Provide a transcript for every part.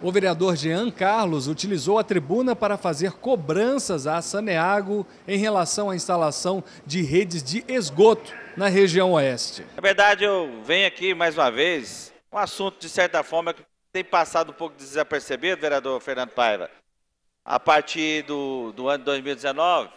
O vereador Jean Carlos utilizou a tribuna para fazer cobranças à Saneago em relação à instalação de redes de esgoto na região oeste. Na verdade, eu venho aqui mais uma vez, um assunto de certa forma que tem passado um pouco desapercebido, vereador Fernando Paiva, a partir do, do ano de 2019,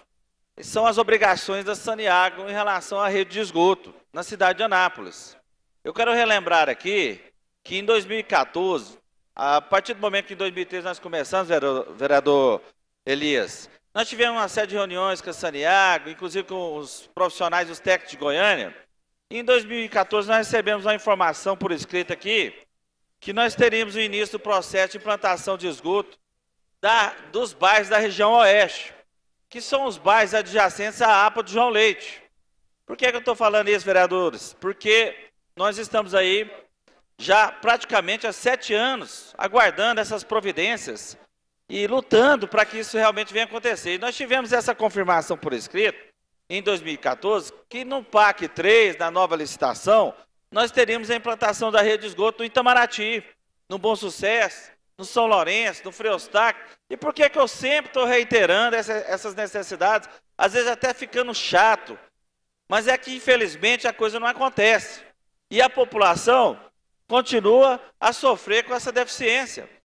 são as obrigações da Saneago em relação à rede de esgoto na cidade de Anápolis. Eu quero relembrar aqui que em 2014, a partir do momento que em 2013 nós começamos, vereador Elias, nós tivemos uma série de reuniões com a Saniago, inclusive com os profissionais e os técnicos de Goiânia. E em 2014 nós recebemos uma informação por escrito aqui que nós teríamos o início do processo de implantação de esgoto da, dos bairros da região oeste, que são os bairros adjacentes à APA do João Leite. Por que, é que eu estou falando isso, vereadores? Porque nós estamos aí já praticamente há sete anos aguardando essas providências e lutando para que isso realmente venha acontecer. E nós tivemos essa confirmação por escrito em 2014 que no PAC 3, na nova licitação, nós teríamos a implantação da rede de esgoto no Itamaraty, no Bom Sucesso, no São Lourenço, no Freostac. E por que, que eu sempre estou reiterando essa, essas necessidades, às vezes até ficando chato, mas é que infelizmente a coisa não acontece. E a população continua a sofrer com essa deficiência.